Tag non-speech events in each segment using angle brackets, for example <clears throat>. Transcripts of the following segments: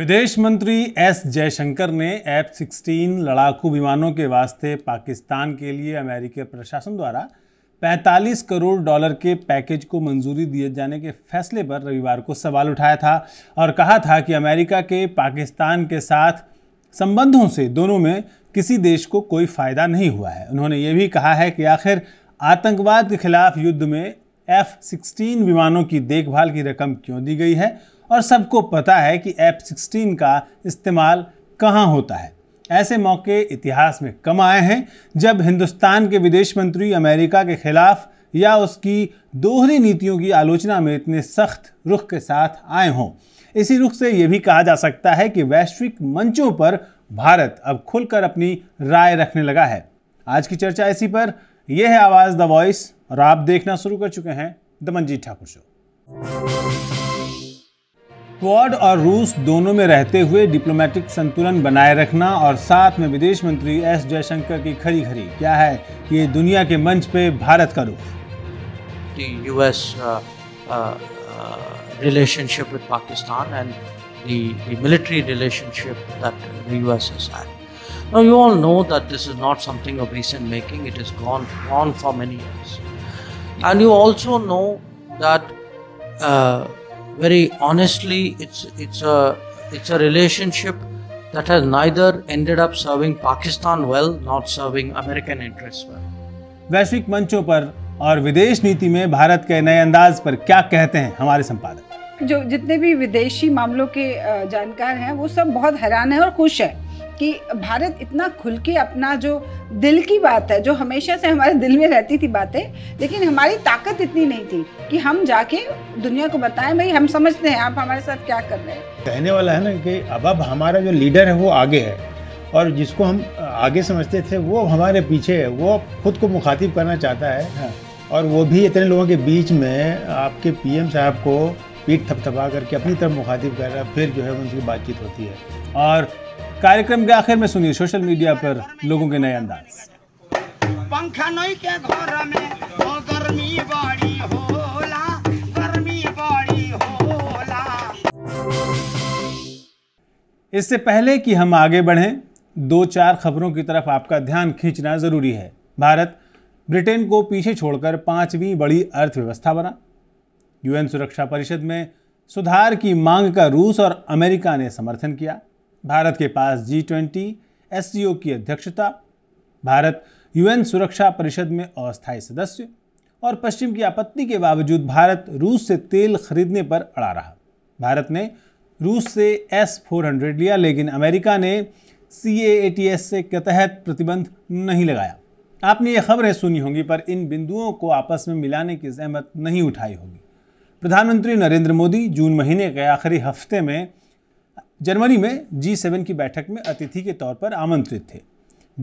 विदेश मंत्री एस जयशंकर ने एफ सिक्सटीन लड़ाकू विमानों के वास्ते पाकिस्तान के लिए अमेरिकी प्रशासन द्वारा 45 करोड़ डॉलर के पैकेज को मंजूरी दिए जाने के फैसले पर रविवार को सवाल उठाया था और कहा था कि अमेरिका के पाकिस्तान के साथ संबंधों से दोनों में किसी देश को कोई फ़ायदा नहीं हुआ है उन्होंने ये भी कहा है कि आखिर आतंकवाद के खिलाफ युद्ध में एफ सिक्सटीन विमानों की देखभाल की रकम क्यों दी गई है और सबको पता है कि एफ सिक्सटीन का इस्तेमाल कहाँ होता है ऐसे मौके इतिहास में कम आए हैं जब हिंदुस्तान के विदेश मंत्री अमेरिका के खिलाफ या उसकी दोहरी नीतियों की आलोचना में इतने सख्त रुख के साथ आए हों इसी रुख से ये भी कहा जा सकता है कि वैश्विक मंचों पर भारत अब खुलकर अपनी राय रखने लगा है आज की चर्चा इसी पर यह है आवाज़ द वॉइस और आप देखना शुरू कर चुके हैं दमनजीत ठाकुर शो क्वाड और रूस दोनों में रहते हुए डिप्लोमेटिक संतुलन बनाए रखना और साथ में विदेश मंत्री एस जयशंकर की खरी खरी क्या है ये दुनिया के मंच पे भारत का रुख US relationship with Pakistan and the military relationship that the US has had. Now, you all know that this is not something of recent making, it has gone on for many years. And you also know that uh, very honestly, it's it's a it's a relationship that has neither ended up serving Pakistan well not serving American interests well. वैश्विक मंचों पर और विदेश नीति में भारत के नए अंदाज पर क्या कहते हैं हमारे संपादक जो जितने भी विदेशी मामलों के जानकार हैं वो सब बहुत हैरान है और खुश है कि भारत इतना खुल के अपना जो दिल की बात है जो हमेशा से हमारे दिल में रहती थी बातें लेकिन हमारी ताकत इतनी नहीं थी कि हम जाके दुनिया को बताएं भाई हम समझते हैं आप हमारे साथ क्या कर रहे हैं कहने वाला है ना कि अब अब हमारा जो लीडर है वो आगे है और जिसको हम आगे समझते थे वो हमारे पीछे है वो खुद को मुखातिब करना चाहता है हाँ। और वो भी इतने लोगों के बीच में आपके पीएम साहब को पीठ थपथपा करके अपनी तरफ मुखातिब कर रहा है फिर जो है उनकी बातचीत होती है और कार्यक्रम के आखिर में सुनिए सोशल मीडिया पर लोगों के नए अंदाज पंखा नहीं के घर में गर्मी बाड़ी होला गर्मी बाड़ी होला इससे पहले कि हम आगे बढ़ें दो चार खबरों की तरफ आपका ध्यान खींचना जरूरी है भारत ब्रिटेन को पीछे छोड़कर पांचवी बड़ी अर्थव्यवस्था बना यूएन सुरक्षा परिषद में सुधार की मांग का रूस और अमेरिका ने समर्थन किया भारत के पास जी ट्वेंटी एस की अध्यक्षता भारत यूएन सुरक्षा परिषद में अस्थायी सदस्य और पश्चिम की आपत्ति के बावजूद भारत रूस से तेल खरीदने पर अड़ा रहा भारत ने रूस से एस फोर हंड्रेड लिया लेकिन अमेरिका ने सी ए टी से के तहत प्रतिबंध नहीं लगाया आपने ये खबरें सुनी होंगी पर इन बिंदुओं को आपस में मिलाने की जहमत नहीं उठाई होगी प्रधानमंत्री नरेंद्र मोदी जून महीने के आखिरी हफ्ते में जर्मनी में जी सेवन की बैठक में अतिथि के तौर पर आमंत्रित थे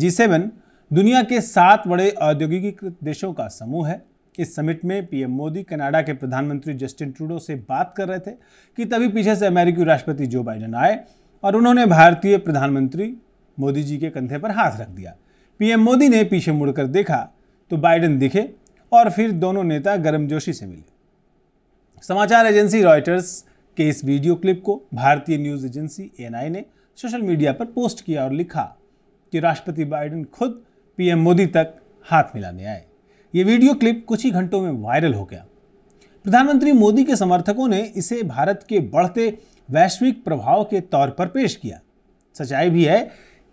जी सेवन दुनिया के सात बड़े औद्योगिकीकृत देशों का समूह है इस समिट में पीएम मोदी कनाडा के प्रधानमंत्री जस्टिन ट्रूडो से बात कर रहे थे कि तभी पीछे से अमेरिकी राष्ट्रपति जो बाइडन आए और उन्होंने भारतीय प्रधानमंत्री मोदी जी के कंधे पर हाथ रख दिया पीएम मोदी ने पीछे मुड़कर देखा तो बाइडन दिखे और फिर दोनों नेता गर्मजोशी से मिले समाचार एजेंसी रॉयटर्स कि इस वीडियो क्लिप को भारतीय न्यूज़ एजेंसी एन ने सोशल मीडिया पर पोस्ट किया और लिखा कि राष्ट्रपति बाइडेन खुद पीएम मोदी तक हाथ मिलाने आए ये वीडियो क्लिप कुछ ही घंटों में वायरल हो गया प्रधानमंत्री मोदी के समर्थकों ने इसे भारत के बढ़ते वैश्विक प्रभाव के तौर पर पेश किया सच्चाई भी है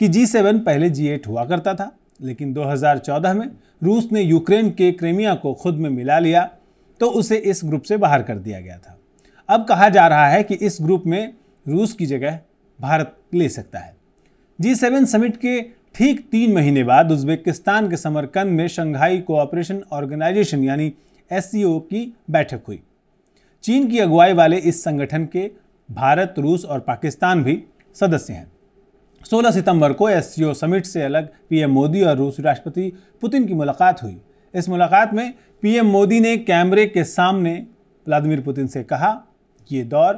कि जी सेवन पहले जी एट हुआ करता था लेकिन 2014 में रूस ने यूक्रेन के क्रेमिया को खुद में मिला लिया तो उसे इस ग्रुप से बाहर कर दिया गया था अब कहा जा रहा है कि इस ग्रुप में रूस की जगह भारत ले सकता है जी सेवन समिट के ठीक तीन महीने बाद उज्बेकिस्तान के समरकंद में शंघाई कोऑपरेशन ऑर्गेनाइजेशन यानी एस की बैठक हुई चीन की अगुवाई वाले इस संगठन के भारत रूस और पाकिस्तान भी सदस्य हैं 16 सितंबर को एस समिट से अलग पीएम मोदी और रूस राष्ट्रपति पुतिन की मुलाकात हुई इस मुलाकात में पीएम मोदी ने कैमरे के सामने व्लादिमिर पुतिन से कहा ये दौर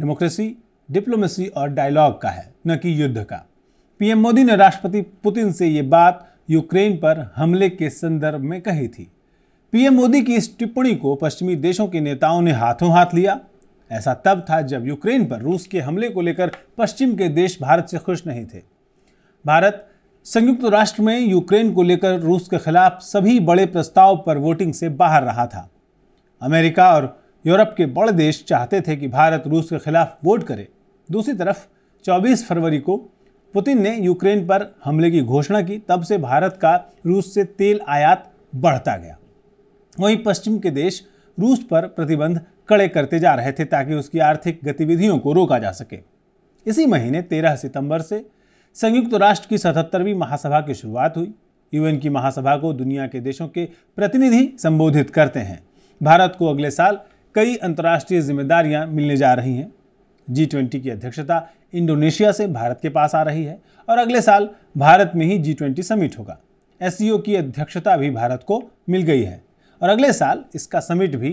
डेमोक्रेसी डिप्लोमेसी और डायलॉग का है न कि युद्ध का पीएम मोदी ने राष्ट्रपति पुतिन से ये बात यूक्रेन पर हमले के संदर्भ में कही थी पीएम मोदी की इस टिप्पणी को पश्चिमी देशों के नेताओं ने हाथों हाथ लिया ऐसा तब था जब यूक्रेन पर रूस के हमले को लेकर पश्चिम के देश भारत से खुश नहीं थे भारत संयुक्त राष्ट्र में यूक्रेन को लेकर रूस के खिलाफ सभी बड़े प्रस्ताव पर वोटिंग से बाहर रहा था अमेरिका और यूरोप के बड़े देश चाहते थे कि भारत रूस के खिलाफ वोट करे दूसरी तरफ 24 फरवरी को पुतिन ने यूक्रेन पर हमले की घोषणा की तब से भारत का रूस से तेल आयात बढ़ता गया वहीं पश्चिम के देश रूस पर प्रतिबंध कड़े करते जा रहे थे ताकि उसकी आर्थिक गतिविधियों को रोका जा सके इसी महीने तेरह सितंबर से संयुक्त राष्ट्र की सतहत्तरवीं महासभा की शुरुआत हुई यूएन की महासभा को दुनिया के देशों के प्रतिनिधि संबोधित करते हैं भारत को अगले साल कई अंतर्राष्ट्रीय जिम्मेदारियां मिलने जा रही हैं जी ट्वेंटी की अध्यक्षता इंडोनेशिया से भारत के पास आ रही है और अगले साल भारत में ही जी ट्वेंटी समिट होगा एस e की अध्यक्षता भी भारत को मिल गई है और अगले साल इसका समिट भी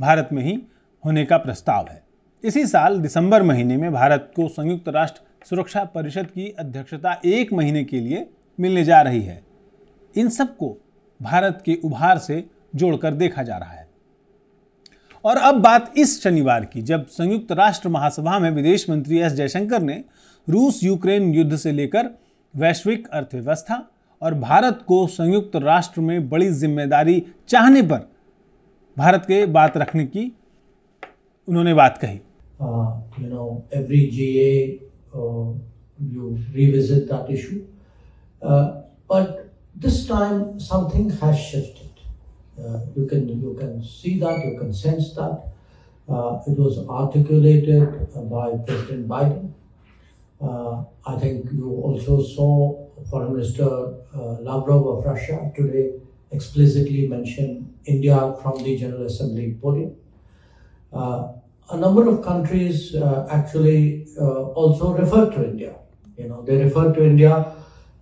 भारत में ही होने का प्रस्ताव है इसी साल दिसंबर महीने में भारत को संयुक्त राष्ट्र सुरक्षा परिषद की अध्यक्षता एक महीने के लिए मिलने जा रही है इन सबको भारत के उभार से जोड़कर देखा जा रहा है और अब बात इस शनिवार की जब संयुक्त राष्ट्र महासभा में विदेश मंत्री एस जयशंकर ने रूस यूक्रेन युद्ध से लेकर वैश्विक अर्थव्यवस्था और भारत को संयुक्त राष्ट्र में बड़ी जिम्मेदारी चाहने पर भारत के बात रखने की उन्होंने बात कही you know every you revisit that issue but this time something has Uh, you can you can see that, you can sense that. Uh, it was articulated by President Biden. Uh, I think you also saw Foreign Minister Lavrov of Russia today explicitly mention India from the General Assembly podium. Uh, a number of countries uh, actually uh, also refer to India. You know, they refer to India.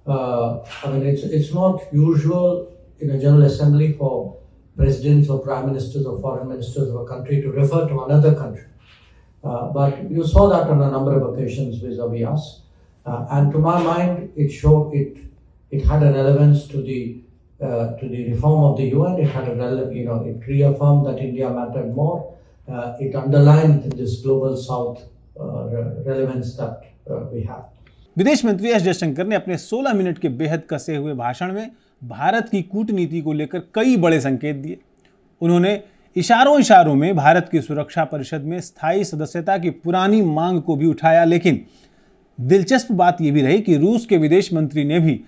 I mean, it's it's not usual in a General Assembly for presidents or prime ministers or foreign ministers of a country to refer to another country. Uh, but you saw that on a number of occasions vis-a-vis us. Uh, and to my mind, it showed it it had a relevance to the uh, to the reform of the UN. It had a relevant, you know, it reaffirmed that India mattered more. Uh, it underlined this global South uh, relevance that uh, we have. विदेश मंत्री S Jaishankar ने अपने 16 minute के बेहद कसे हुए भाषण में भारत की कूटनीति को लेकर कई बड़े संकेत दिए उन्होंने इशारों इशारों में भारत की सुरक्षा परिषद में स्थायी सदस्यता की पुरानी मांग को भी उठाया लेकिन दिलचस्प बात यह भी रही कि रूस के विदेश मंत्री ने भी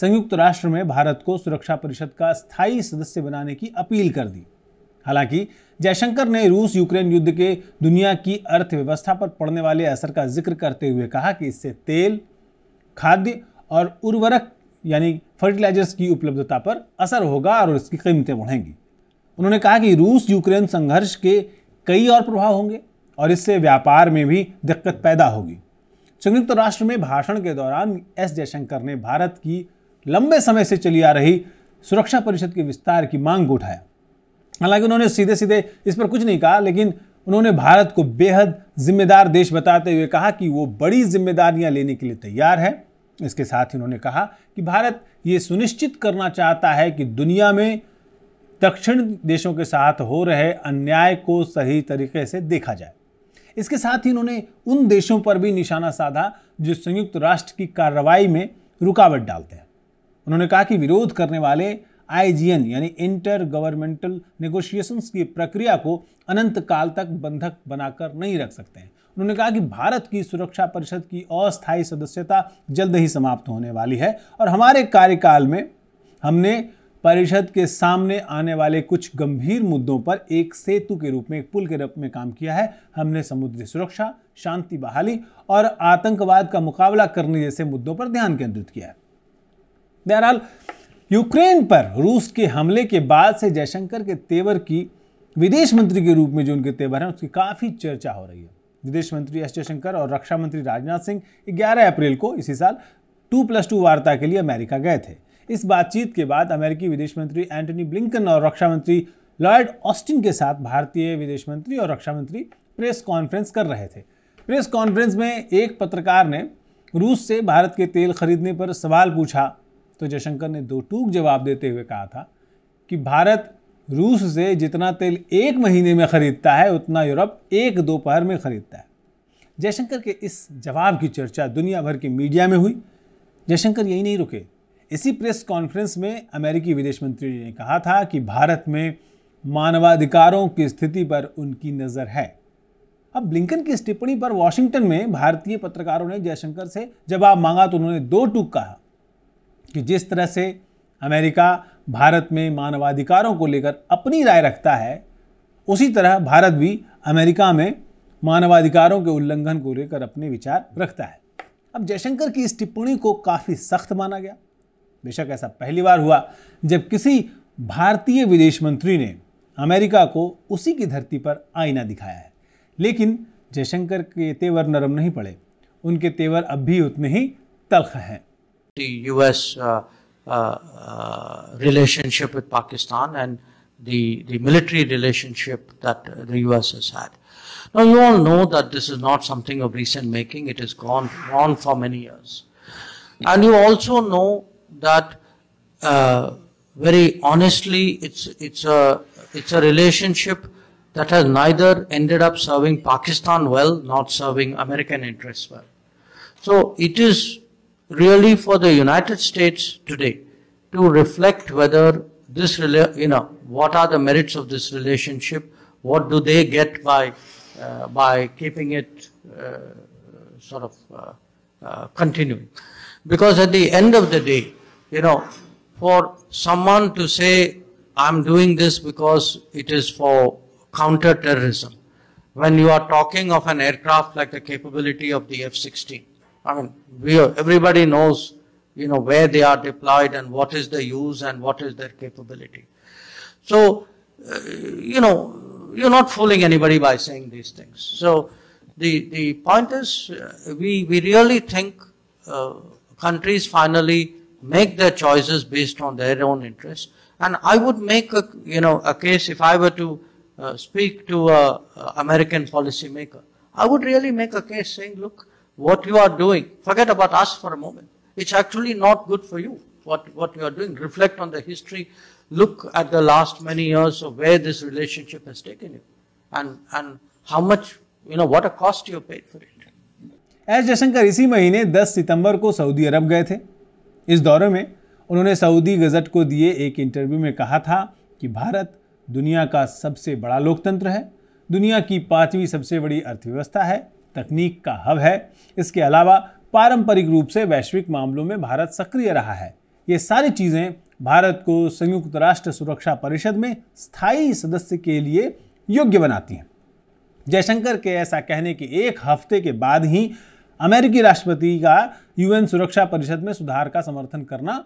संयुक्त राष्ट्र में भारत को सुरक्षा परिषद का स्थायी सदस्य बनाने की अपील कर दी हालांकि जयशंकर ने रूस यूक्रेन युद्ध के दुनिया की अर्थव्यवस्था पर पड़ने वाले असर का जिक्र करते हुए कहा कि इससे तेल खाद्य और उर्वरक यानी फर्टिलाइजर्स की उपलब्धता पर असर होगा और इसकी कीमतें बढ़ेंगी उन्होंने कहा कि रूस यूक्रेन संघर्ष के कई और प्रभाव होंगे और इससे व्यापार में भी दिक्कत पैदा होगी संयुक्त राष्ट्र में भाषण के दौरान एस जयशंकर ने भारत की लंबे समय से चली आ रही सुरक्षा परिषद के विस्तार की मांग को उठाया हालांकि उन्होंने सीधे सीधे इस पर कुछ नहीं कहा लेकिन उन्होंने भारत को बेहद जिम्मेदार देश बताते हुए कहा कि वो बड़ी जिम्मेदारियां लेने के लिए तैयार है इसके साथ ही उन्होंने कहा कि भारत ये सुनिश्चित करना चाहता है कि दुनिया में दक्षिण देशों के साथ हो रहे अन्याय को सही तरीके से देखा जाए इसके साथ ही उन्होंने उन देशों पर भी निशाना साधा जो संयुक्त राष्ट्र की कार्रवाई में रुकावट डालते हैं उन्होंने कहा कि विरोध करने वाले आईजीएन यानी इंटर गवर्नमेंटल नेगोशिएशंस की प्रक्रिया को अनंत काल तक बंधक बनाकर नहीं रख सकते हैं उन्होंने कहा कि भारत की सुरक्षा परिषद की अस्थायी सदस्यता जल्द ही समाप्त होने वाली है और हमारे कार्यकाल में हमने परिषद के सामने आने वाले कुछ गंभीर मुद्दों पर एक सेतु के रूप में एक पुल के रूप में काम किया है हमने समुद्री सुरक्षा शांति बहाली और आतंकवाद का मुकाबला करने जैसे मुद्दों पर ध्यान केंद्रित किया है बहरहाल यूक्रेन पर रूस के हमले के बाद से जयशंकर के तेवर की विदेश मंत्री के रूप में जो उनके तेवर हैं उसकी काफ़ी चर्चा हो रही है विदेश मंत्री एस जयशंकर और रक्षा मंत्री राजनाथ सिंह 11 अप्रैल को इसी साल टू प्लस टू वार्ता के लिए अमेरिका गए थे इस बातचीत के बाद अमेरिकी विदेश मंत्री एंटनी ब्लिंकन और रक्षा मंत्री लॉयड ऑस्टिन के साथ भारतीय विदेश मंत्री और रक्षा मंत्री प्रेस कॉन्फ्रेंस कर रहे थे प्रेस कॉन्फ्रेंस में एक पत्रकार ने रूस से भारत के तेल खरीदने पर सवाल पूछा तो जयशंकर ने दो टूक जवाब देते हुए कहा था कि भारत रूस से जितना तेल एक महीने में ख़रीदता है उतना यूरोप एक दोपहर में ख़रीदता है जयशंकर के इस जवाब की चर्चा दुनिया भर के मीडिया में हुई जयशंकर यही नहीं रुके इसी प्रेस कॉन्फ्रेंस में अमेरिकी विदेश मंत्री ने कहा था कि भारत में मानवाधिकारों की स्थिति पर उनकी नज़र है अब ब्लिंकन की इस टिप्पणी पर वॉशिंगटन में भारतीय पत्रकारों ने जयशंकर से जवाब मांगा तो उन्होंने दो टूक कहा कि जिस तरह से अमेरिका भारत में मानवाधिकारों को लेकर अपनी राय रखता है उसी तरह भारत भी अमेरिका में मानवाधिकारों के उल्लंघन को लेकर अपने विचार रखता है अब जयशंकर की इस टिप्पणी को काफ़ी सख्त माना गया बेशक ऐसा पहली बार हुआ जब किसी भारतीय विदेश मंत्री ने अमेरिका को उसी की धरती पर आईना दिखाया है लेकिन जयशंकर के तेवर नरम नहीं पड़े उनके तेवर अब भी उतने ही तलख हैं US uh, Uh, uh, relationship with Pakistan and the, the military relationship that the US has had. Now, you all know that this is not something of recent making, it has gone on for many years. And you also know that uh, very honestly, it's, it's, a, it's a relationship that has neither ended up serving Pakistan well nor serving American interests well. So, it is really for the United States today to reflect whether this, you know, what are the merits of this relationship, what do they get by, uh, by keeping it uh, sort of uh, uh, continuing. Because at the end of the day, you know, for someone to say, I'm doing this because it is for counterterrorism, when you are talking of an aircraft like the capability of the F-16, I mean, we are, everybody knows, you know, where they are deployed and what is the use and what is their capability. So, uh, you know, you're not fooling anybody by saying these things. So, the, the point is, uh, we, we really think uh, countries finally make their choices based on their own interests. And I would make a, you know, a case if I were to uh, speak to a, a American policymaker, I would really make a case saying, look, what you are doing. Forget about us for a moment. It's actually not good for you, what, what you are doing. Reflect on the history. Look at the last many years of where this relationship has taken you and, and how much, you know, what a cost you paid for it. S Jaishankar इसी महीने 10 सितंबर को Saudi अरब गए थे इस दौरे में उन्होंने Saudi gazette को दिए एक इंटरव्यू में कहा था कि भारत दुनिया का सबसे बड़ा लोकतंत्र है दुनिया की पांचवी सबसे बड़ी अर्थव्यवस्था है तकनीक का हब है इसके अलावा पारंपरिक रूप से वैश्विक मामलों में भारत सक्रिय रहा है ये सारी चीज़ें भारत को संयुक्त राष्ट्र सुरक्षा परिषद में स्थायी सदस्य के लिए योग्य बनाती हैं जयशंकर के ऐसा कहने के एक हफ्ते के बाद ही अमेरिकी राष्ट्रपति का यूएन सुरक्षा परिषद में सुधार का समर्थन करना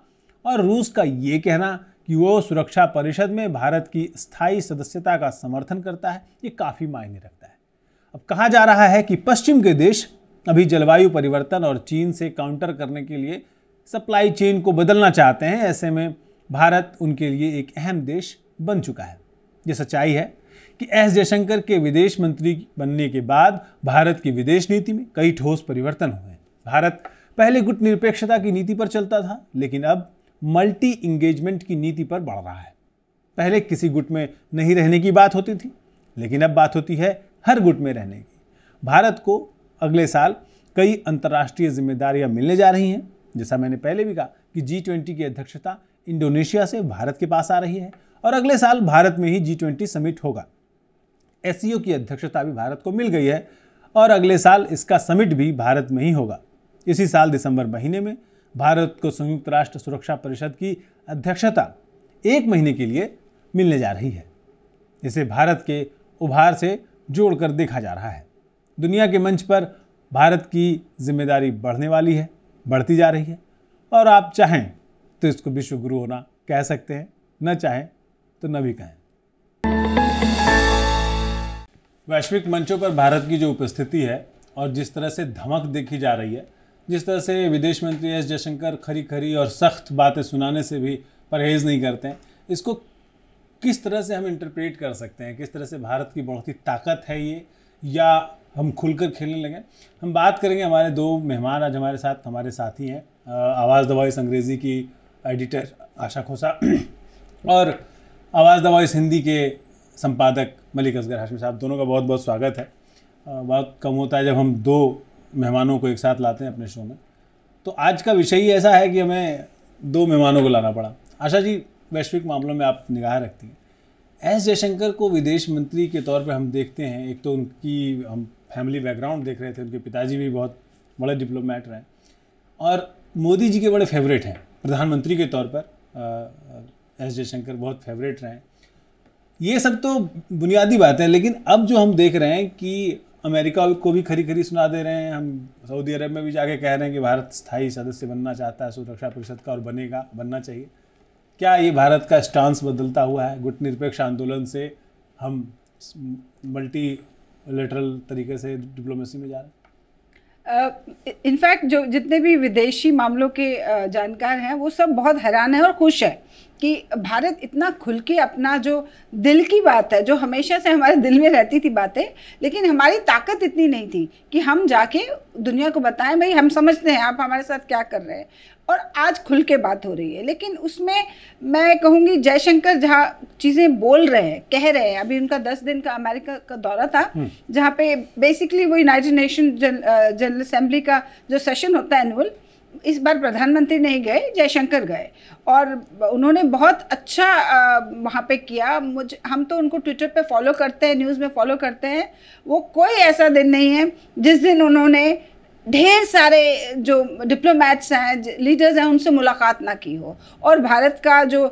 और रूस का ये कहना कि वो सुरक्षा परिषद में भारत की स्थायी सदस्यता का समर्थन करता है ये काफ़ी मायने रखता है अब कहा जा रहा है कि पश्चिम के देश अभी जलवायु परिवर्तन और चीन से काउंटर करने के लिए सप्लाई चेन को बदलना चाहते हैं ऐसे में भारत उनके लिए एक अहम देश बन चुका है ये सच्चाई है कि एस जयशंकर के विदेश मंत्री बनने के बाद भारत की विदेश नीति में कई ठोस परिवर्तन हुए भारत पहले गुट निरपेक्षता की नीति पर चलता था लेकिन अब मल्टी इंगेजमेंट की नीति पर बढ़ रहा है पहले किसी गुट में नहीं रहने की बात होती थी लेकिन अब बात होती है हर गुट में रहने की भारत को अगले साल कई अंतर्राष्ट्रीय जिम्मेदारियां मिलने जा रही हैं जैसा मैंने पहले भी कहा कि जी ट्वेंटी की अध्यक्षता इंडोनेशिया से भारत के पास आ रही है और अगले साल भारत में ही जी ट्वेंटी समिट होगा एस e की अध्यक्षता भी भारत को मिल गई है और अगले साल इसका समिट भी भारत में ही होगा इसी साल दिसंबर महीने में भारत को संयुक्त राष्ट्र सुरक्षा परिषद की अध्यक्षता एक महीने के लिए मिलने जा रही है इसे भारत के उभार से जोड़कर देखा जा रहा है दुनिया के मंच पर भारत की जिम्मेदारी बढ़ने वाली है बढ़ती जा रही है और आप चाहें तो इसको विश्व गुरु होना कह सकते हैं न चाहें तो न भी कहें वैश्विक मंचों पर भारत की जो उपस्थिति है और जिस तरह से धमक देखी जा रही है जिस तरह से विदेश मंत्री एस जयशंकर खरी खरी और सख्त बातें सुनाने से भी परहेज़ नहीं करते हैं इसको किस तरह से हम इंटरप्रेट कर सकते हैं किस तरह से भारत की बढ़ती ताकत है ये या हम खुलकर खेलने लगे हम बात करेंगे हमारे दो मेहमान आज हमारे साथ हमारे साथी हैं आवाज़ दवाई अंग्रेज़ी की एडिटर आशा खोसा <clears throat> और आवाज़ दवाई हिंदी के संपादक मलिक असगर हाशमी साहब दोनों का बहुत बहुत स्वागत है बहुत कम होता है जब हम दो मेहमानों को एक साथ लाते हैं अपने शो में तो आज का विषय ही ऐसा है कि हमें दो मेहमानों को लाना पड़ा आशा जी वैश्विक मामलों में आप निगाह रखती हैं एस जयशंकर को विदेश मंत्री के तौर पर हम देखते हैं एक तो उनकी हम फैमिली बैकग्राउंड देख रहे थे उनके पिताजी भी बहुत बड़े डिप्लोमेट रहे और मोदी जी के बड़े फेवरेट हैं प्रधानमंत्री के तौर पर एस जयशंकर बहुत फेवरेट रहे हैं ये सब तो बुनियादी बात है लेकिन अब जो हम देख रहे हैं कि अमेरिका को भी खरी खरी सुना दे रहे हैं हम सऊदी अरब में भी जाके कह रहे हैं कि भारत स्थायी सदस्य बनना चाहता है सुरक्षा परिषद का और बनेगा बनना चाहिए क्या ये भारत का स्टांस बदलता हुआ है गुट निरपेक्ष आंदोलन से हम मल्टी लेटरल तरीके से डिप्लोमेसी में जा रहे हैं इनफैक्ट uh, जो जितने भी विदेशी मामलों के uh, जानकार हैं वो सब बहुत हैरान हैं और खुश हैं कि भारत इतना खुल के अपना जो दिल की बात है जो हमेशा से हमारे दिल में रहती थी बातें लेकिन हमारी ताकत इतनी नहीं थी कि हम जाके दुनिया को बताएं भाई हम समझते हैं आप हमारे साथ क्या कर रहे हैं और आज खुल के बात हो रही है लेकिन उसमें मैं कहूँगी जयशंकर जहाँ चीज़ें बोल रहे हैं कह रहे हैं अभी उनका दस दिन का अमेरिका का दौरा था हम्म। जहाँ पे बेसिकली वो यूनाइटेड नेशन जनरल असेंबली का जो सेशन होता है एनुअल इस बार प्रधानमंत्री नहीं गए जयशंकर गए और उन्होंने बहुत अच्छा वहाँ पे किया मुझ हम तो उनको ट्विटर पे फॉलो करते हैं न्यूज़ में फॉलो करते हैं वो कोई ऐसा दिन नहीं है जिस दिन उन्होंने ढेर सारे जो डिप्लोमेट्स हैं लीडर्स हैं उनसे मुलाकात ना की हो और भारत का जो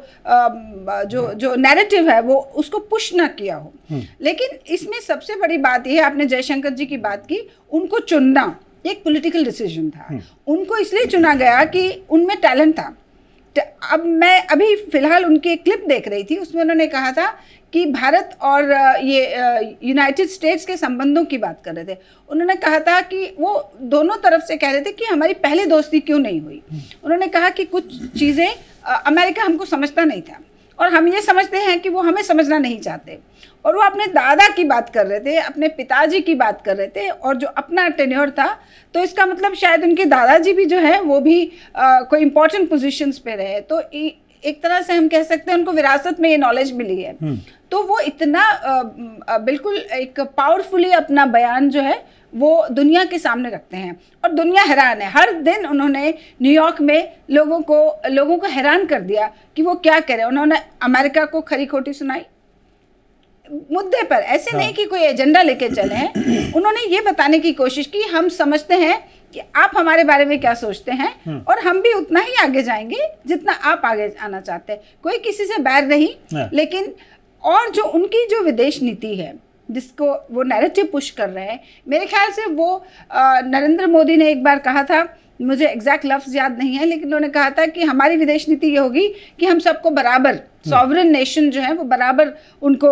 जो जो नैरेटिव है वो उसको पुश ना किया हो हम्म। लेकिन इसमें सबसे बड़ी बात यह है आपने जयशंकर जी की बात की उनको चुनना एक पॉलिटिकल डिसीजन था हम्म। उनको इसलिए चुना गया कि उनमें टैलेंट था अब मैं अभी फ़िलहाल उनकी एक क्लिप देख रही थी उसमें उन्होंने कहा था कि भारत और ये यूनाइटेड स्टेट्स के संबंधों की बात कर रहे थे उन्होंने कहा था कि वो दोनों तरफ से कह रहे थे कि हमारी पहले दोस्ती क्यों नहीं हुई हम्म। उन्होंने कहा कि कुछ चीज़ें अमेरिका हमको समझता नहीं था और हम ये समझते हैं कि वो हमें समझना नहीं चाहते और वो अपने दादा की बात कर रहे थे अपने पिताजी की बात कर रहे थे और जो अपना टेन्योर था तो इसका मतलब शायद उनके दादाजी भी जो है वो भी आ, कोई इंपॉर्टेंट पोजिशन पे रहे तो ए, एक तरह से हम कह सकते हैं उनको विरासत में ये नॉलेज मिली है हम्म। तो वो इतना आ, आ, बिल्कुल एक पावरफुली अपना बयान जो है वो दुनिया के सामने रखते हैं और दुनिया हैरान है हर दिन उन्होंने न्यूयॉर्क में लोगों को लोगों को हैरान कर दिया कि वो क्या करें उन्होंने अमेरिका को खरी खोटी सुनाई मुद्दे पर ऐसे नहीं हाँ। कि कोई एजेंडा लेके चले हैं उन्होंने ये बताने की कोशिश की हम समझते हैं कि आप हमारे बारे में क्या सोचते हैं हाँ। और हम भी उतना ही आगे जाएंगे जितना आप आगे आना चाहते हैं कोई किसी से बैर नहीं हाँ। लेकिन और जो उनकी जो विदेश नीति है जिसको वो नैरेटिव पुश कर रहे हैं मेरे ख्याल से वो नरेंद्र मोदी ने एक बार कहा था मुझे एग्जैक्ट लफ्ज़ याद नहीं है लेकिन उन्होंने कहा था कि हमारी विदेश नीति ये होगी कि हम सबको बराबर सॉवरन हम्म। नेशन जो है वो बराबर उनको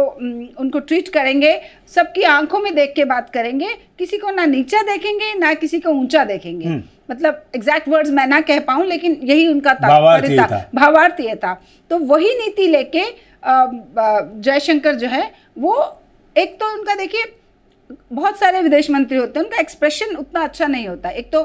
उनको ट्रीट करेंगे सबकी आंखों में देख के बात करेंगे किसी को ना नीचा देखेंगे ना किसी को ऊंचा देखेंगे हम्म। मतलब एग्जैक्ट वर्ड्स मैं ना कह पाऊँ लेकिन यही उनका तात्पर्य था भावार्थ ये था तो वही नीति लेके जयशंकर जो है वो एक तो उनका देखिए बहुत सारे विदेश मंत्री होते हैं उनका एक्सप्रेशन उतना अच्छा नहीं होता एक तो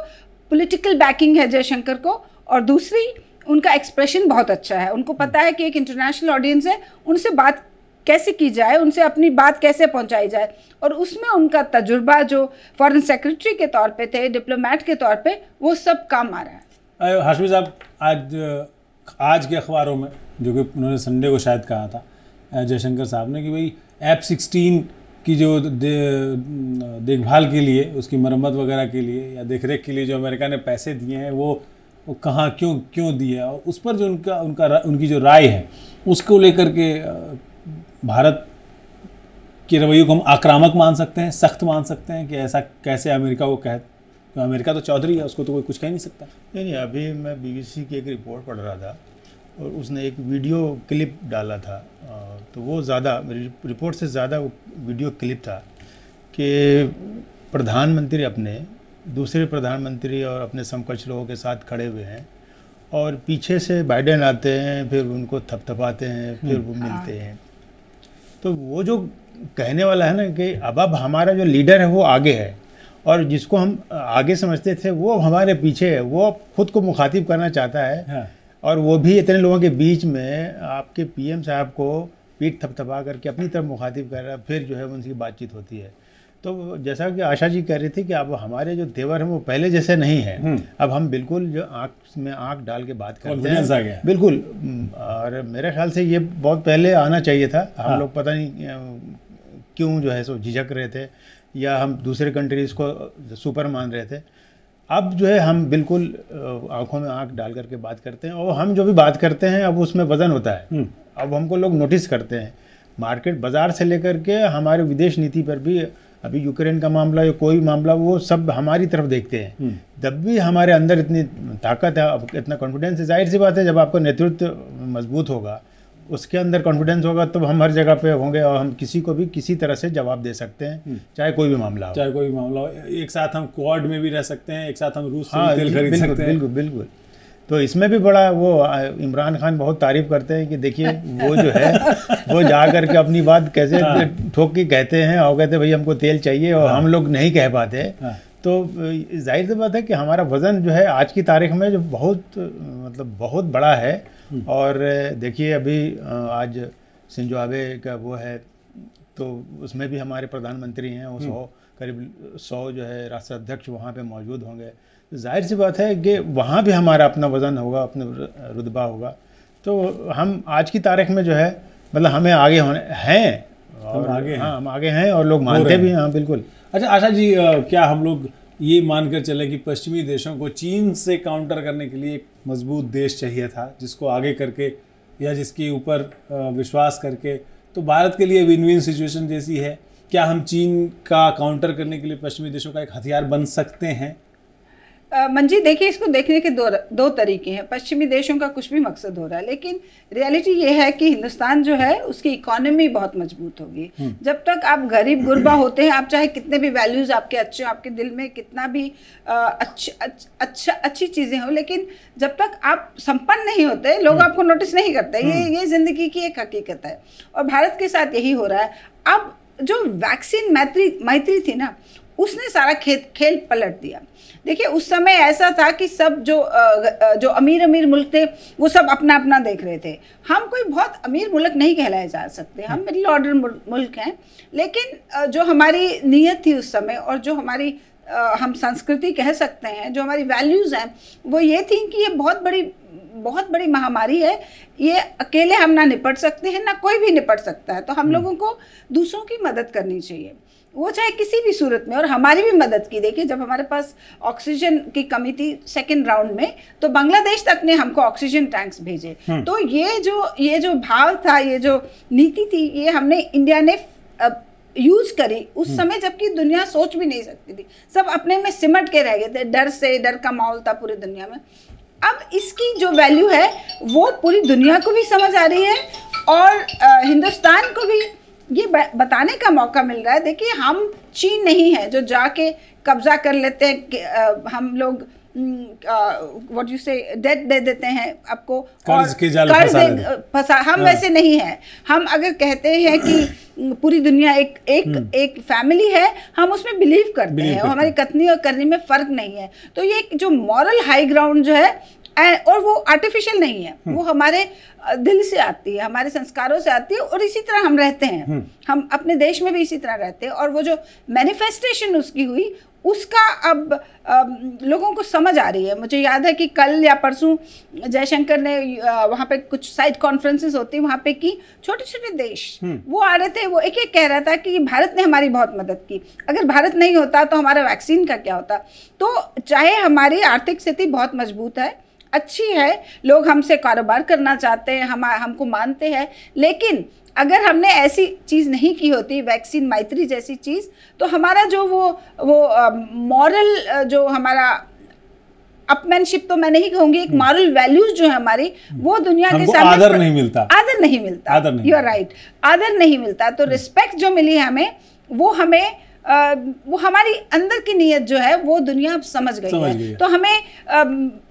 पॉलिटिकल बैकिंग है जयशंकर को और दूसरी उनका एक्सप्रेशन बहुत अच्छा है उनको पता है कि एक इंटरनेशनल ऑडियंस है उनसे बात कैसे की जाए उनसे अपनी बात कैसे पहुंचाई जाए और उसमें उनका तजुर्बा जो फॉरेन सेक्रेटरी के तौर पे थे डिप्लोमेट के तौर पे वो सब काम आ रहा है हाशमी साहब आज आज के अखबारों में जो कि उन्होंने संडे को शायद कहा था जयशंकर साहब ने कि भाई एप सिक्सटीन की जो दे, देखभाल के लिए उसकी मरम्मत वगैरह के लिए या देखरेख के लिए जो अमेरिका ने पैसे दिए हैं वो वो कहाँ क्यों क्यों दिए और उस पर जो उनका उनका उनकी जो राय है उसको लेकर के भारत के रवैये को हम आक्रामक मान सकते हैं सख्त मान सकते हैं कि ऐसा कैसे अमेरिका को कह तो अमेरिका तो चौधरी है उसको तो कोई कुछ कह नहीं सकता नहीं नहीं अभी मैं बीबीसी की एक रिपोर्ट पढ़ रहा था और उसने एक वीडियो क्लिप डाला था तो वो ज़्यादा रिपोर्ट से ज़्यादा वो वीडियो क्लिप था कि प्रधानमंत्री अपने दूसरे प्रधानमंत्री और अपने समकक्ष लोगों के साथ खड़े हुए हैं और पीछे से बाइडेन आते हैं फिर उनको थपथपाते हैं फिर वो हम्म। मिलते हाँ। हैं तो वो जो कहने वाला है ना कि अब अब हमारा जो लीडर है वो आगे है और जिसको हम आगे समझते थे वो हमारे पीछे है वो खुद को मुखातिब करना चाहता है हाँ। और वो भी इतने लोगों के बीच में आपके पीएम साहब को पीठ थपथपा करके अपनी तरफ मुखातिब कर रहा फिर जो है उनकी बातचीत होती है तो जैसा कि आशा जी कह रही थी कि अब हमारे जो तेवर हैं वो पहले जैसे नहीं है हम्म। अब हम बिल्कुल जो आँख में आँख डाल के बात करते हैं बिल्कुल और मेरे ख्याल से ये बहुत पहले आना चाहिए था हम हाँ। लोग पता नहीं क्यों जो है सो झिझक रहे थे या हम दूसरे कंट्रीज़ को सुपर मान रहे थे अब जो है हम बिल्कुल आंखों में आंख डाल करके बात करते हैं और हम जो भी बात करते हैं अब उसमें वज़न होता है हम्म। अब हमको लोग नोटिस करते हैं मार्केट बाज़ार से लेकर के हमारे विदेश नीति पर भी अभी यूक्रेन का मामला या कोई भी मामला वो सब हमारी तरफ देखते हैं तब हम्म। भी हमारे अंदर इतनी ताकत है इतना कॉन्फिडेंस है जाहिर सी बात है जब आपका नेतृत्व मजबूत होगा उसके अंदर कॉन्फिडेंस होगा तो हम हर जगह पे होंगे और हम किसी को भी किसी तरह से जवाब दे सकते हैं हम्म। चाहे कोई भी मामला हो चाहे कोई भी मामला हो एक साथ हम क्वाड में भी रह सकते हैं एक साथ हम रूस हाँ, तेल खरीद सकते हैं बिल्कुल बिल्कुल तो इसमें भी बड़ा वो इमरान खान बहुत तारीफ करते हैं कि देखिए वो जो है वो जा कर के अपनी बात कैसे हाँ। ठोक के कहते हैं और कहते भाई हमको तेल चाहिए और हाँ। हम लोग नहीं कह पाते हाँ। तो जाहिर सी बात है कि हमारा वज़न जो है आज की तारीख में जो बहुत मतलब बहुत बड़ा है हम्म। और देखिए अभी आज आबे का वो है तो उसमें भी हमारे प्रधानमंत्री हैं वो सौ हम्म। करीब सौ जो है राष्ट्र अध्यक्ष वहाँ पे मौजूद होंगे तो जाहिर सी बात है कि वहाँ भी हमारा अपना वज़न होगा अपना रुतबा होगा तो हम आज की तारीख में जो है मतलब हमें आगे होने हैं और आगे हाँ हम आगे हैं और लोग मानते भी हैं हाँ बिल्कुल अच्छा आशा जी आ, क्या हम लोग ये मानकर चले कि पश्चिमी देशों को चीन से काउंटर करने के लिए एक मजबूत देश चाहिए था जिसको आगे करके या जिसके ऊपर विश्वास करके तो भारत के लिए विन विन सिचुएशन जैसी है क्या हम चीन का काउंटर करने के लिए पश्चिमी देशों का एक हथियार बन सकते हैं मंजी देखिए इसको देखने के दो दो तरीके हैं पश्चिमी देशों का कुछ भी मकसद हो रहा है लेकिन रियलिटी ये है कि हिंदुस्तान जो है उसकी इकोनॉमी बहुत मजबूत होगी हम्म। जब तक आप गरीब गुरबा <clears throat> होते हैं आप चाहे कितने भी वैल्यूज़ आपके अच्छे हों आपके दिल में कितना भी अच्छा अच्छा अच्छी चीज़ें हों लेकिन जब तक आप संपन्न नहीं होते लोग हम्म। आपको नोटिस नहीं करते ये हम्म। ये ज़िंदगी की एक हकीकत है और भारत के साथ यही हो रहा है अब जो वैक्सीन मैत्री मैत्री थी ना उसने सारा खेल खेल पलट दिया देखिए उस समय ऐसा था कि सब जो जो अमीर अमीर मुल्क थे वो सब अपना अपना देख रहे थे हम कोई बहुत अमीर मुल्क नहीं कहलाए जा सकते हम मिडिल ऑर्डर मुल्क हैं लेकिन जो हमारी नीयत थी उस समय और जो हमारी हम संस्कृति कह सकते हैं जो हमारी वैल्यूज़ हैं वो ये थी कि ये बहुत बड़ी बहुत बड़ी महामारी है ये अकेले हम ना निपट सकते हैं ना कोई भी निपट सकता है तो हम हम्म। लोगों को दूसरों की मदद करनी चाहिए वो चाहे किसी भी सूरत में और हमारी भी मदद की देखिए जब हमारे पास ऑक्सीजन की कमी थी सेकेंड राउंड में तो बांग्लादेश तक ने हमको ऑक्सीजन टैंक्स भेजे हम्म। तो ये जो ये जो भाव था ये जो नीति थी ये हमने इंडिया ने यूज करी उस हम्म। समय जबकि दुनिया सोच भी नहीं सकती थी सब अपने में सिमट के रह गए थे डर से डर का माहौल था पूरी दुनिया में अब इसकी जो वैल्यू है वो पूरी दुनिया को भी समझ आ रही है और हिंदुस्तान को भी ये बताने का मौका मिल रहा है देखिए हम चीन नहीं है जो जाके कब्जा कर लेते हैं हम लोग व्हाट यू से डेट दे देते हैं आपको कर्ज के जाल कर्ज फंसा हम हाँ। वैसे नहीं है हम अगर कहते हैं कि पूरी दुनिया एक एक हम्म। एक फैमिली है हम उसमें बिलीव करते हैं हमारी कथनी और करनी में फर्क नहीं है तो ये जो मॉरल हाई ग्राउंड जो है और वो आर्टिफिशियल नहीं है हम्म। वो हमारे दिल से आती है हमारे संस्कारों से आती है और इसी तरह हम रहते हैं हम्म। हम अपने देश में भी इसी तरह रहते हैं और वो जो मैनिफेस्टेशन उसकी हुई उसका अब, लोगों को समझ आ रही है मुझे याद है कि कल या परसों जयशंकर ने वहाँ पे कुछ साइड कॉन्फ्रेंसेस होती वहाँ पे की छोटे छोटे देश हम्म। वो आ रहे थे वो एक एक कह रहा था कि भारत ने हमारी बहुत मदद की अगर भारत नहीं होता तो हमारा वैक्सीन का क्या होता तो चाहे हमारी आर्थिक स्थिति बहुत मजबूत है अच्छी है लोग हमसे कारोबार करना चाहते हैं हम हमको मानते हैं लेकिन अगर हमने ऐसी चीज़ नहीं की होती वैक्सीन मैत्री जैसी चीज़ तो हमारा जो वो वो मॉरल जो हमारा अपमैनशिप तो मैं नहीं कहूंगी एक मॉरल हम्म। वैल्यूज जो है हमारी हम्म। वो दुनिया के सामने आदर नहीं मिलता आदर नहीं मिलता यू आर राइट आदर नहीं मिलता तो रिस्पेक्ट हम्म। जो मिली है हमें वो हमें आ, वो हमारी अंदर की नीयत जो है वो दुनिया समझ गई समझ है तो हमें आ,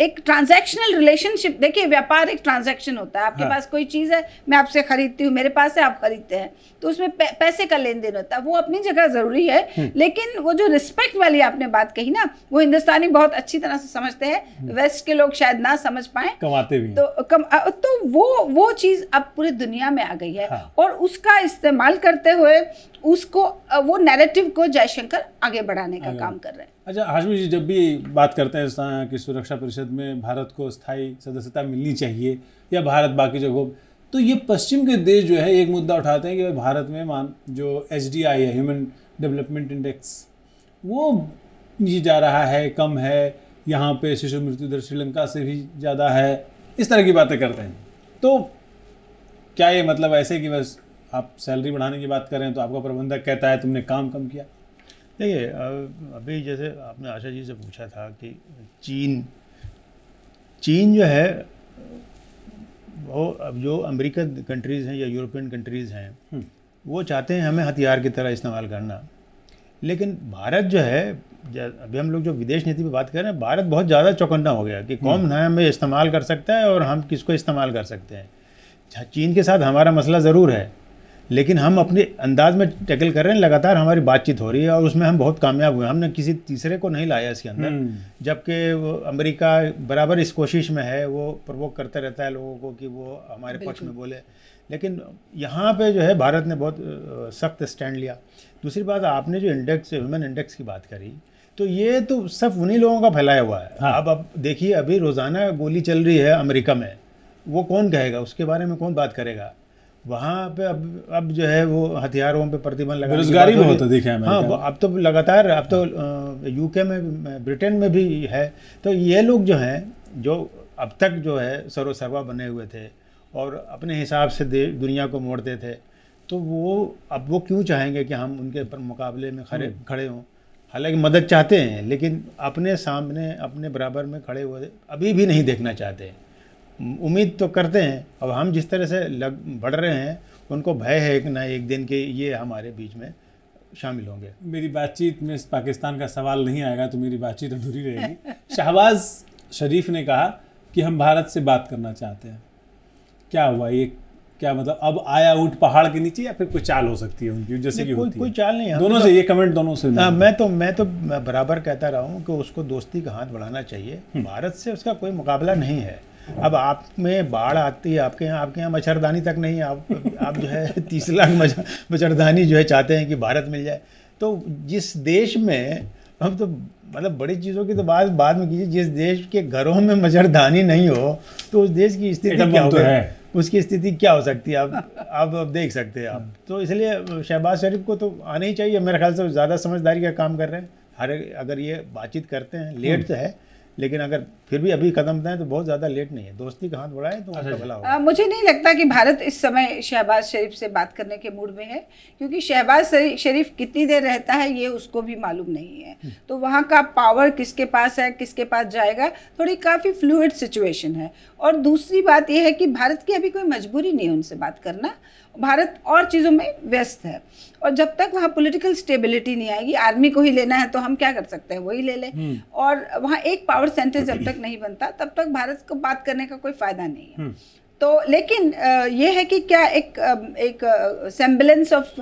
एक ट्रांजैक्शनल रिलेशनशिप देखिए व्यापार एक ट्रांजैक्शन होता है आपके हाँ। पास कोई चीज़ है मैं आपसे खरीदती हूँ मेरे पास है आप खरीदते हैं तो उसमें पै, पैसे का लेन देन होता है वो अपनी जगह ज़रूरी है हम्म। लेकिन वो जो रिस्पेक्ट वाली आपने बात कही ना वो हिंदुस्तानी बहुत अच्छी तरह से समझते हैं वेस्ट हम्म। के लोग शायद ना समझ पाए कमाते भी तो कम तो वो वो चीज़ अब पूरी दुनिया में आ गई है हाँ। और उसका इस्तेमाल करते हुए उसको वो नैरेटिव को जयशंकर आगे बढ़ाने का काम कर रहे हैं अच्छा हाशमी जी जब भी बात करते हैं कि सुरक्षा परिषद में भारत को स्थायी सदस्यता मिलनी चाहिए या भारत बाकी जगहों तो ये पश्चिम के देश जो है एक मुद्दा उठाते हैं कि भारत में मान जो एच है ह्यूमन डेवलपमेंट इंडेक्स वो ये जा रहा है कम है यहाँ पे शिशु मृत्यु दर श्रीलंका से भी ज़्यादा है इस तरह की बातें करते हैं तो क्या ये मतलब ऐसे कि बस आप सैलरी बढ़ाने की बात करें तो आपका प्रबंधक कहता है तुमने काम कम किया देखिए अभी जैसे आपने आशा जी से पूछा था कि चीन चीन जो है वो अब जो अमेरिकन कंट्रीज़ हैं या यूरोपियन कंट्रीज़ हैं हम्म। वो चाहते हैं हमें हथियार की तरह इस्तेमाल करना लेकिन भारत जो है अभी हम लोग जो विदेश नीति पे बात कर रहे हैं भारत बहुत ज़्यादा चौकन्ना हो गया कि कौन है हम्म। हमें इस्तेमाल कर सकता है और हम किसको इस्तेमाल कर सकते हैं चीन के साथ हमारा मसला ज़रूर है लेकिन हम अपने अंदाज में टैकल कर रहे हैं लगातार हमारी बातचीत हो रही है और उसमें हम बहुत कामयाब हुए हमने किसी तीसरे को नहीं लाया इसके अंदर हम्म। जबकि वो अमेरिका बराबर इस कोशिश में है वो प्रवोक करते रहता है लोगों को कि वो हमारे पक्ष में बोले लेकिन यहाँ पे जो है भारत ने बहुत सख्त स्टैंड लिया दूसरी बात आपने जो इंडेक्स ह्यूमन इंडेक्स की बात करी तो ये तो सब उन्हीं लोगों का फैलाया हुआ है हाँ। अब अब देखिए अभी रोज़ाना गोली चल रही है अमेरिका में वो कौन कहेगा उसके बारे में कौन बात करेगा वहाँ पे अब अब जो है वो हथियारों पे प्रतिबंध लगा बेरोजगारी बहुत अधिक है हाँ अब तो लगातार अब तो यूके में ब्रिटेन में भी है तो ये लोग जो हैं जो अब तक जो है सर्वसर्वा बने हुए थे और अपने हिसाब से दुनिया को मोड़ते थे तो वो अब वो क्यों चाहेंगे कि हम उनके पर मुकाबले में खड़े हम्म। खड़े हों हालांकि मदद चाहते हैं लेकिन अपने सामने अपने बराबर में खड़े हुए अभी भी नहीं देखना चाहते हैं उम्मीद तो करते हैं अब हम जिस तरह से लग बढ़ रहे हैं उनको भय है कि ना एक दिन के ये हमारे बीच में शामिल होंगे मेरी बातचीत में पाकिस्तान का सवाल नहीं आएगा तो मेरी बातचीत अधूरी रहेगी <laughs> शहबाज शरीफ ने कहा कि हम भारत से बात करना चाहते हैं क्या हुआ ये क्या मतलब अब आया उठ पहाड़ के नीचे या फिर कोई चाल हो सकती है उनकी जैसे कि कोई, कोई चाल नहीं है दोनों तो, से ये कमेंट दोनों से आ, हाँ, मैं तो मैं तो मैं बराबर कहता रहा हूँ कि उसको दोस्ती का हाथ बढ़ाना चाहिए हम्म। भारत से उसका कोई मुकाबला नहीं है अब आप में बाढ़ आती है आपके यहाँ आपके यहाँ मच्छरदानी तक नहीं आप आप जो है <laughs> तीस लाख मच्छरदानी जो है चाहते हैं कि भारत मिल जाए तो जिस देश में हम तो मतलब बड़ी चीज़ों की तो बात बाद में कीजिए जिस देश के घरों में मच्छरदानी नहीं हो तो उस देश की स्थिति क्या हो तो है उसकी स्थिति क्या हो सकती है आप आप अब देख सकते हैं आप तो इसलिए शहबाज शरीफ को तो आना ही चाहिए मेरे ख्याल से ज़्यादा समझदारी का काम कर रहे हैं हर अगर ये बातचीत करते हैं लेट हम्म। तो है लेकिन अगर फिर भी अभी कदम बताएं तो बहुत ज़्यादा लेट नहीं है दोस्ती का हाथ बढ़ाए तो अच्छा, उनका भला अच्छा। होगा मुझे नहीं लगता कि भारत इस समय शहबाज शरीफ से बात करने के मूड में है क्योंकि शहबाज शरीफ कितनी देर रहता है ये उसको भी मालूम नहीं है हम्म। तो वहाँ का पावर किसके पास है किसके पास जाएगा थोड़ी काफ़ी फ्लूड सिचुएशन है और दूसरी बात यह है कि भारत की अभी कोई मजबूरी नहीं है उनसे बात करना भारत और चीज़ों में व्यस्त है और जब तक वहाँ पॉलिटिकल स्टेबिलिटी नहीं आएगी आर्मी को ही लेना है तो हम क्या कर सकते हैं वही ले लें हम्म। और वहाँ एक पावर सेंटर जब तक नहीं बनता तब तक भारत को बात करने का कोई फ़ायदा नहीं है हम्म। तो लेकिन ये है कि क्या एक एक सेम्बलेंस ऑफ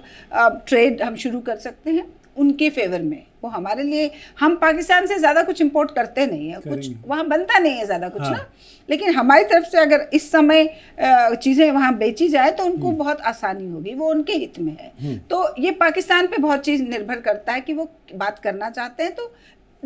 ट्रेड हम शुरू कर सकते हैं उनके फेवर में वो हमारे लिए हम पाकिस्तान से ज़्यादा कुछ इम्पोर्ट करते नहीं है कुछ वहाँ बनता नहीं है ज़्यादा कुछ हाँ। ना लेकिन हमारी तरफ से अगर इस समय चीज़ें वहाँ बेची जाए तो उनको हम्म। बहुत आसानी होगी वो उनके हित में है हम्म। तो ये पाकिस्तान पे बहुत चीज़ निर्भर करता है कि वो बात करना चाहते हैं तो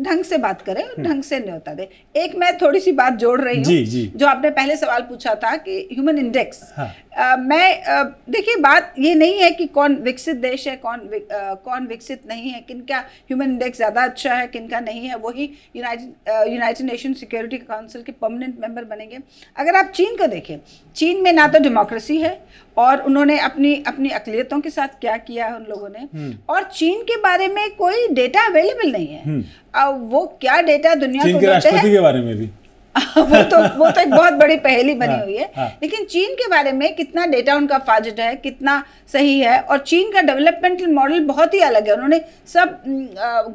ढंग से बात करें और हम्म। ढंग से न्योता दें एक मैं थोड़ी सी बात जोड़ रही हूँ जो आपने पहले सवाल पूछा था कि ह्यूमन इंडेक्स हाँ। आ, मैं देखिए बात ये नहीं है कि कौन विकसित देश है कौन आ, कौन विकसित नहीं है किन का ह्यूमन इंडेक्स ज़्यादा अच्छा है किन का नहीं है वही united united nation security council के परमानेंट मेंबर बनेंगे अगर आप चीन को देखें चीन में ना तो डेमोक्रेसी है और उन्होंने अपनी अपनी अकलियतों के साथ क्या किया है उन लोगों ने हम्म। और चीन के बारे में कोई डेटा अवेलेबल नहीं है हम्म। वो क्या डेटा दुनिया को देते हैं बारे में भी <laughs> वो तो वो तो एक बहुत बड़ी पहली बनी हाँ, हुई है हाँ। लेकिन चीन के बारे में कितना डेटा उनका फाजिट है कितना सही है और चीन का डेवलपमेंटल मॉडल बहुत ही अलग है उन्होंने सब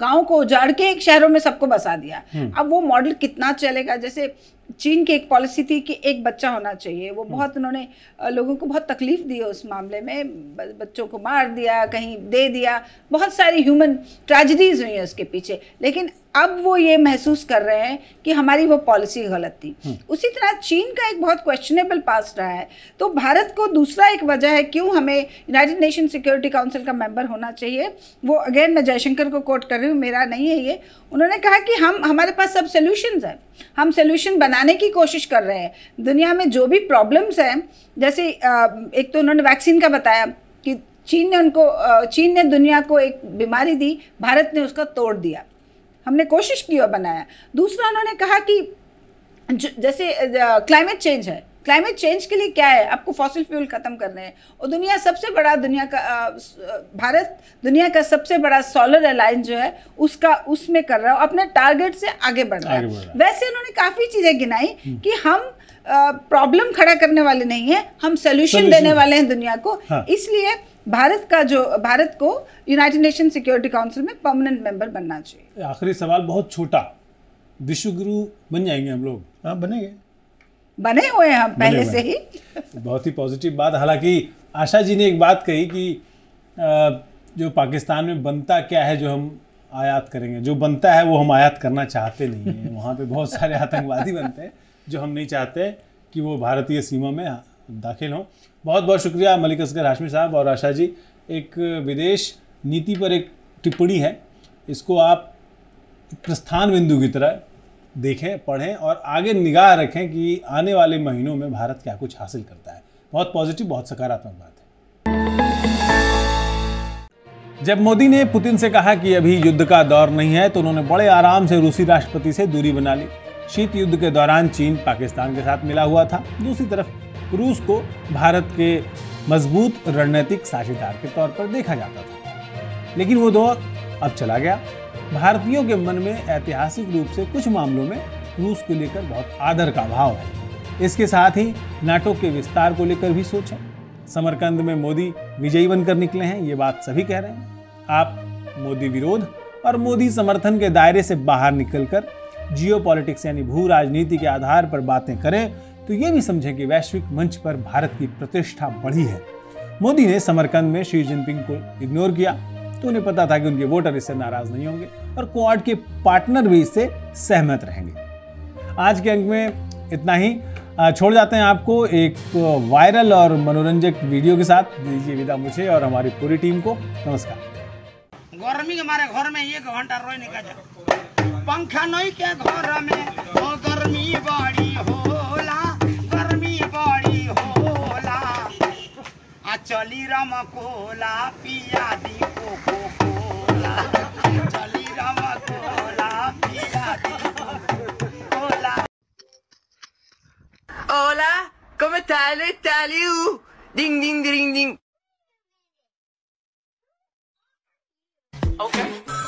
गाँव को उजाड़ के एक शहरों में सबको बसा दिया हम्म। अब वो मॉडल कितना चलेगा जैसे चीन की एक पॉलिसी थी कि एक बच्चा होना चाहिए वो हम्म। बहुत उन्होंने लोगों को बहुत तकलीफ दी है उस मामले में बच्चों को मार दिया कहीं दे दिया बहुत सारी ह्यूमन ट्रेजिडीज़ हुई है उसके पीछे लेकिन अब वो ये महसूस कर रहे हैं कि हमारी वो पॉलिसी गलत थी हम्म। उसी तरह चीन का एक बहुत क्वेश्चनेबल पास रहा है तो भारत को दूसरा एक वजह है क्यों हमें यूनाइटेड नेशन सिक्योरिटी काउंसिल का मेंबर होना चाहिए वो अगेन मैं जयशंकर को कोट कर रही हूँ मेरा नहीं है ये उन्होंने कहा कि हम हमारे पास सब सोल्यूशन हैं हम सोल्यूशन बनाने की कोशिश कर रहे हैं दुनिया में जो भी प्रॉब्लम्स हैं जैसे एक तो उन्होंने वैक्सीन का बताया कि चीन ने उनको चीन ने दुनिया को एक बीमारी दी भारत ने उसका तोड़ दिया हमने कोशिश की और बनाया दूसरा उन्होंने कहा कि जैसे क्लाइमेट चेंज है क्लाइमेट चेंज के लिए क्या है आपको फॉसिल फ्यूल ख़त्म करने हैं और दुनिया सबसे बड़ा दुनिया का भारत दुनिया का सबसे बड़ा सोलर अलायंस जो है उसका उसमें कर रहा है अपने टारगेट से आगे बढ़ रहा है वैसे उन्होंने काफ़ी चीज़ें गिनाई हम्म। कि हम प्रॉब्लम खड़ा करने वाले नहीं हैं हम सोल्यूशन देने वाले हैं दुनिया को हाँ। इसलिए भारत का जो भारत को यूनाइटेड नेशन सिक्योरिटी काउंसिल में परमानेंट मेंबर बनना चाहिए आखिरी सवाल बहुत छोटा विश्वगुरु बन जाएंगे हम लोग हाँ बनेंगे बने हुए हैं हम पहले से ही बहुत ही पॉजिटिव बात हालांकि आशा जी ने एक बात कही कि जो पाकिस्तान में बनता क्या है जो हम आयात करेंगे जो बनता है वो हम आयात करना चाहते नहीं हैं <laughs> वहाँ पे बहुत सारे आतंकवादी बनते हैं जो हम नहीं चाहते कि वो भारतीय सीमा में दाखिल हों बहुत बहुत शुक्रिया मलिक असगर हाशमी साहब और आशा जी एक विदेश नीति पर एक टिप्पणी है इसको आप प्रस्थान बिंदु की तरह देखें पढ़ें और आगे निगाह रखें कि आने वाले महीनों में भारत क्या कुछ हासिल करता है बहुत पॉजिटिव बहुत सकारात्मक बात है जब मोदी ने पुतिन से कहा कि अभी युद्ध का दौर नहीं है तो उन्होंने बड़े आराम से रूसी राष्ट्रपति से दूरी बना ली शीत युद्ध के दौरान चीन पाकिस्तान के साथ मिला हुआ था दूसरी तरफ रूस को भारत के मजबूत रणनीतिक साझेदार के तौर पर देखा जाता था लेकिन वो दौर अब चला गया भारतीयों के मन में ऐतिहासिक रूप से कुछ मामलों में रूस को लेकर बहुत आदर का भाव है इसके साथ ही नाटो के विस्तार को लेकर भी सोचें समरकंद में मोदी विजयी बनकर निकले हैं ये बात सभी कह रहे हैं आप मोदी विरोध और मोदी समर्थन के दायरे से बाहर निकलकर जियो पॉलिटिक्स यानी भू राजनीति के आधार पर बातें करें तो ये भी समझें कि वैश्विक मंच पर भारत की प्रतिष्ठा बढ़ी है मोदी ने समरकंद में शी जिनपिंग को इग्नोर किया तो उन्हें पता था कि उनके वोटर इससे नाराज नहीं होंगे और क्वाड के पार्टनर भी इससे सहमत रहेंगे आज के अंक में इतना ही छोड़ जाते हैं आपको एक वायरल और मनोरंजक वीडियो के साथ दीजिए विदा मुझे और हमारी पूरी टीम को नमस्कार गर्मी हमारे घर में एक घंटा रोई निकल का पंखा नहीं क्या घर में गर्मी बाढ़ चली कोला पिया दी कोको कोला चली कोला पिया दी cola Hola, come tale tale u ding ding ding ding Okay